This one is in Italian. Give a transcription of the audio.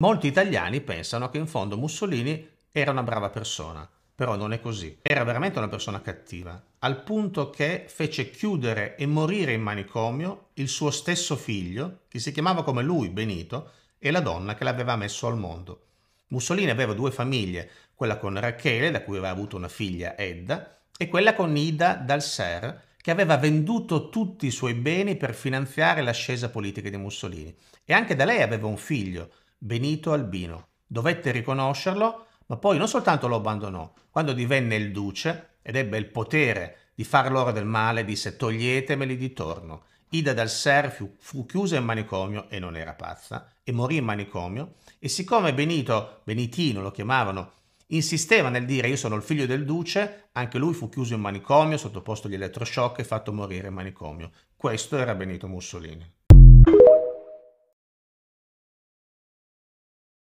Molti italiani pensano che in fondo Mussolini era una brava persona, però non è così. Era veramente una persona cattiva, al punto che fece chiudere e morire in manicomio il suo stesso figlio, che si chiamava come lui Benito, e la donna che l'aveva messo al mondo. Mussolini aveva due famiglie, quella con Rachele, da cui aveva avuto una figlia Edda, e quella con Ida dal Ser, che aveva venduto tutti i suoi beni per finanziare l'ascesa politica di Mussolini. E anche da lei aveva un figlio, Benito Albino. Dovette riconoscerlo, ma poi non soltanto lo abbandonò, quando divenne il duce ed ebbe il potere di far loro del male, disse toglietemeli di torno. Ida dal Ser fu, fu chiusa in manicomio e non era pazza, e morì in manicomio, e siccome Benito, Benitino lo chiamavano, insisteva nel dire io sono il figlio del duce, anche lui fu chiuso in manicomio, sottoposto agli elettroshock e fatto morire in manicomio. Questo era Benito Mussolini.